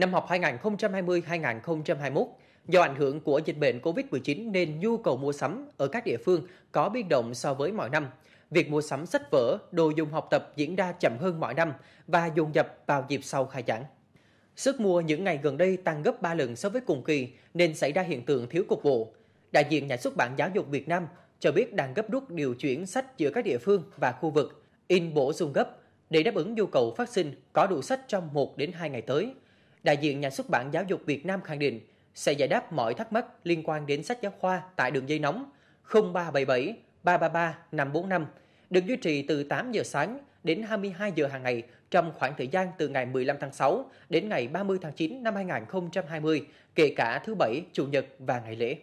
năm học 2020-2021, do ảnh hưởng của dịch bệnh COVID-19 nên nhu cầu mua sắm ở các địa phương có biến động so với mọi năm. Việc mua sắm sách vở, đồ dùng học tập diễn ra chậm hơn mọi năm và dồn dập vào dịp sau khai giảng. Sức mua những ngày gần đây tăng gấp 3 lần so với cùng kỳ nên xảy ra hiện tượng thiếu cục bộ. Đại diện nhà xuất bản giáo dục Việt Nam cho biết đang gấp rút điều chuyển sách giữa các địa phương và khu vực, in bổ sung gấp để đáp ứng nhu cầu phát sinh có đủ sách trong 1 đến 2 ngày tới – đại diện nhà xuất bản giáo dục Việt Nam khẳng định sẽ giải đáp mọi thắc mắc liên quan đến sách giáo khoa tại đường dây nóng 0377 333 545 được duy trì từ 8 giờ sáng đến 22 giờ hàng ngày trong khoảng thời gian từ ngày 15 tháng 6 đến ngày 30 tháng 9 năm 2020, kể cả thứ Bảy, Chủ nhật và ngày lễ.